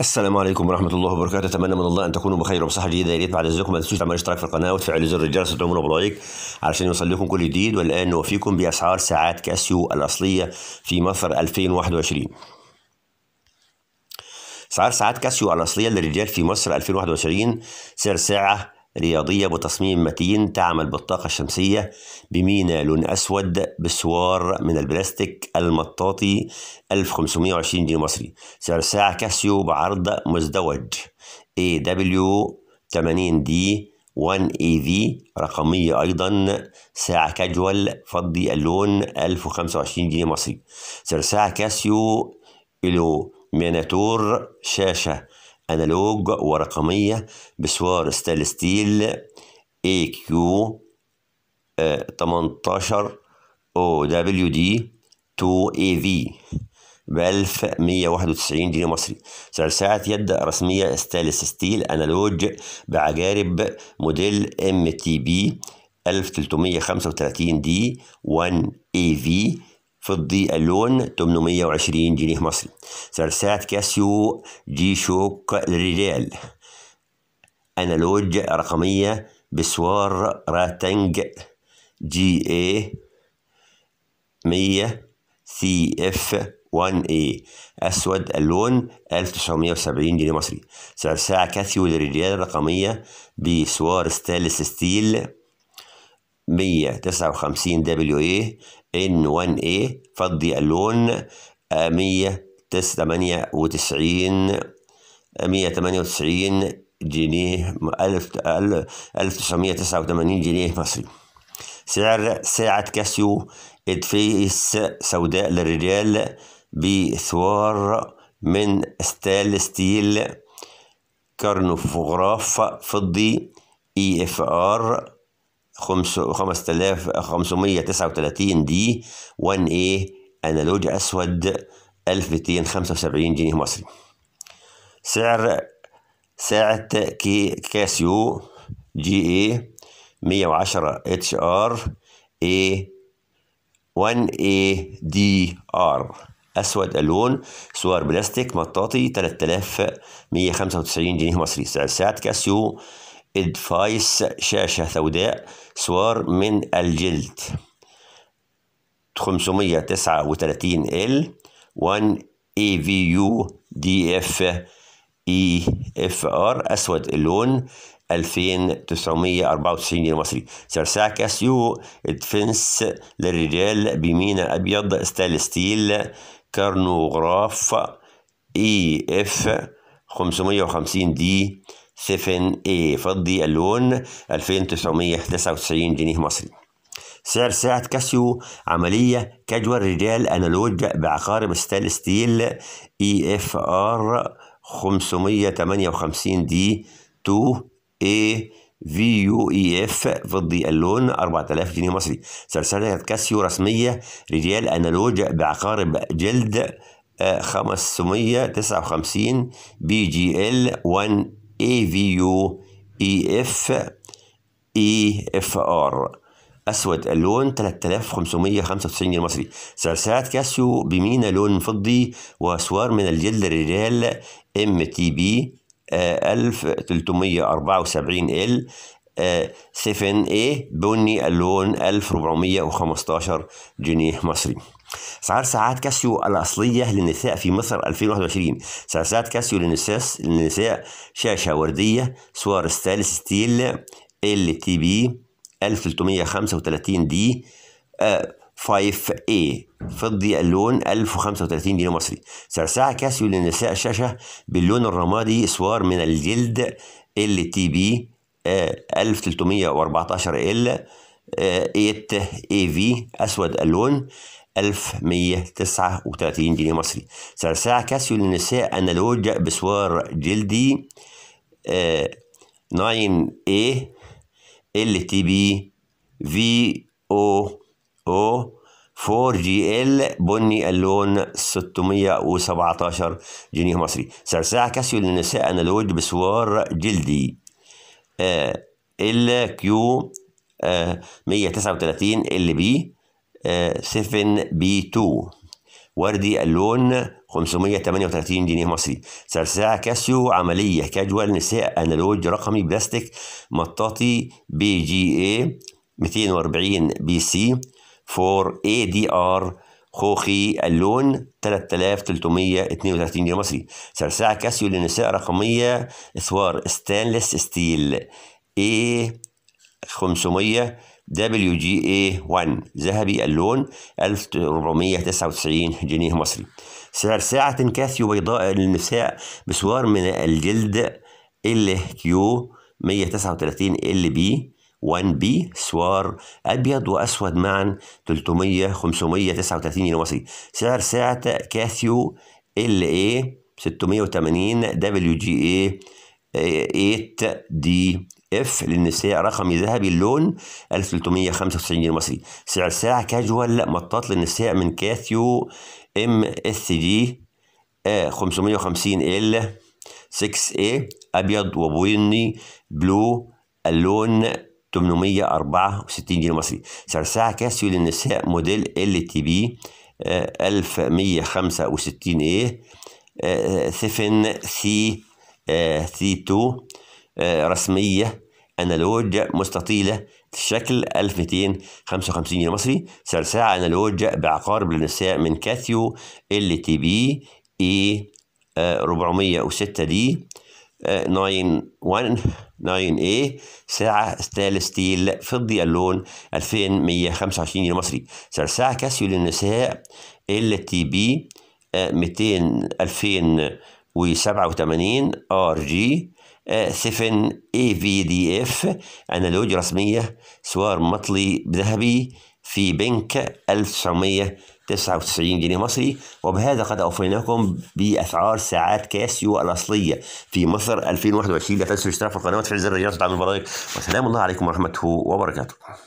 السلام عليكم ورحمه الله وبركاته اتمنى من الله ان تكونوا بخير وبصحه جيده يا ريت بعد اذنكم ما تنسوش تعملوا اشتراك في القناه وتفعلوا زر الجرس وتعملوا بلايك علشان يوصل لكم كل جديد والان نوفيكم باسعار ساعات كاسيو الاصليه في مصر 2021 اسعار ساعات كاسيو الاصليه للرجال في مصر 2021 سعر ساعه رياضية بتصميم متين تعمل بالطاقة الشمسية بمينا لون أسود بسوار من البلاستيك المطاطي 1520 جنيه مصري سعر الساعة كاسيو بعرض مزدوج AW 80 دي 1 اي في رقمية أيضا ساعة كاجوال فضي اللون 1025 جنيه مصري سعر ساعة كاسيو إلو ميناتور شاشة أنالوج ورقمية بسوار ستال ستيل اي كيو 18 او دبليو دي 2 اي في ب 1191 جنيه مصري سعر ساعة يد رسمية ستانلس ستيل أنالوج بعجارب موديل ام تي بي 1335 دي 1 اي في فضي اللون 820 جنيه مصري سرسات كاسيو جي شوك للرجال أنالوج رقمية بسوار راتنج جي اي 100 سي اف 1 اي اسود اللون 1970 جنيه مصري سعر ساعة كاثيو للرجال رقمية بسوار ستانلس ستيل 159 دبليو اي N1A إيه، فضي اللون 198 آه، 198 آه، جنيه 1989 جنيه مصري سعر ساعة كاسيو إدفيس سوداء للرجال بثوار من ستال ستيل كارنوفوغراف فضي اي اف ار 5539 دي 1 اي انالوج اسود 1275 جنيه مصري سعر ساعة كي كاسيو جي اي 110 اتش ار اي 1 اي دي ار اسود اللون سوار بلاستيك مطاطي 3195 جنيه مصري سعر ساعة كاسيو إدفايس شاشة سوداء سوار من الجلد 539 ال 1 اي في يو دي اف اي اف ار اسود اللون 2994 جنيه مصري سرساع كاسيو ادفنس للرجال بمينا ابيض ستال ستيل كارنوغراف اي اف 550 دي 7 a فضي اللون 2999 جنيه مصري سعر ساعة كاسيو عملية كاجوال رجال أنالوج بعقارب ستال ستيل اي اف ار 558 دي 2 اي في يو اي اف فضي اللون 4000 جنيه مصري سعر ساعة كاسيو رسمية رجال أنالوج بعقارب جلد 559 بي جي ال 1 AVU EF EFR أسود اللون 3595 جنيه مصري سلسلات كاسيو بمينا لون فضي وأسوار من الجلد الرجال ام تي بي 1374 ال 7 اي بني اللون 1415 جنيه مصري أسعار ساعات كاسيو الأصلية للنساء في مصر 2021 سعر ساعات كاسيو للنساء للنساء شاشة وردية سوار ستانلس ستيل ال تي بي 1335 دي 5 آه، اي فضي اللون 1035 دينار مصري سعر ساعة كاسيو للنساء شاشة باللون الرمادي سوار من الجلد ال تي بي 1314 آه، ال 8 آه، اي إيه في اسود اللون 1139 جنيه مصري سعر ساعة كاسيو للنساء أنالوج بسوار جلدي 9A LTB VO O 4GL بني اللون 617 جنيه مصري سعر ساعة كاسيو للنساء أنالوج بسوار جلدي آه، ال كيو 139 آه، ال بي 7 آه، بي 2 وردي اللون 538 جنيه مصري سرساعة كاسيو عملية كاجوال نساء أنالوج رقمي بلاستيك مطاطي بي جي اي 240 بي سي 4 اي دي ار خوخي اللون 3332 جنيه مصري سرساعة كاسيو للنساء رقمية إسوار ستانلس ستيل اي 500 دبليو جي اي 1 ذهبي اللون 1499 جنيه مصري سعر ساعة كاسيو بيضاء للنساء بسوار من الجلد ال كيو 139 ال بي 1 بي سوار ابيض واسود معا 300 539 جنيه مصري سعر ساعة كاثيو ال اي 680 دبليو جي اي 8 دي اف للنساء رقمي ذهبي اللون 1395 جنيه مصري سعر ساعة كاجوال مطاط للنساء من كاثيو ام اس دي 550 ال 6 اي ابيض وبني بلو اللون 864 جنيه مصري سعر ساعة كاسيو للنساء موديل ال تي بي 1165 ايه ثفن سي سي آه، 2 آه، رسمية أنالوج مستطيلة في شكل 1255 جنيه مصري سعر ساعة أنالوج بعقار بالنساء من كاثيو ال تي بي اي 406 آه، دي 91 اي ساعة ستال ستيل فضي اللون 2125 جنيه مصري سعر ساعة كاسيو للنساء ال تي بي 200 2000 و87 ار جي 7 اي في دي اف انالوج رسميه سوار مطلي ذهبي في بنك 1999 جنيه مصري وبهذا قد أوفيناكم بأسعار ساعات كاسيو الأصلية في مصر 2021 لا تنسوا الاشتراك في القناة وتفعيل زر الجرس وتعمل بلايك والسلام الله عليكم ورحمته وبركاته